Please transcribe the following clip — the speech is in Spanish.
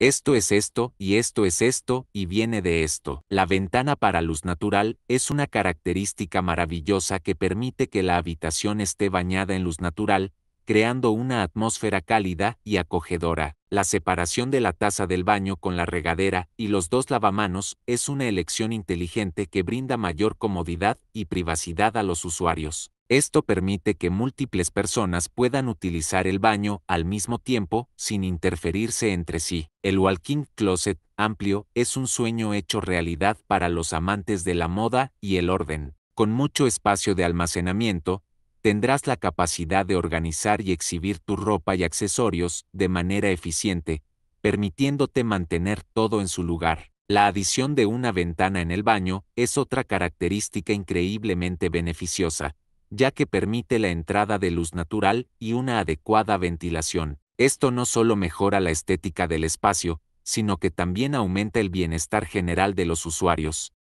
Esto es esto, y esto es esto, y viene de esto. La ventana para luz natural es una característica maravillosa que permite que la habitación esté bañada en luz natural, creando una atmósfera cálida y acogedora. La separación de la taza del baño con la regadera y los dos lavamanos es una elección inteligente que brinda mayor comodidad y privacidad a los usuarios. Esto permite que múltiples personas puedan utilizar el baño al mismo tiempo, sin interferirse entre sí. El walking closet amplio es un sueño hecho realidad para los amantes de la moda y el orden. Con mucho espacio de almacenamiento, tendrás la capacidad de organizar y exhibir tu ropa y accesorios de manera eficiente, permitiéndote mantener todo en su lugar. La adición de una ventana en el baño es otra característica increíblemente beneficiosa ya que permite la entrada de luz natural y una adecuada ventilación. Esto no solo mejora la estética del espacio, sino que también aumenta el bienestar general de los usuarios.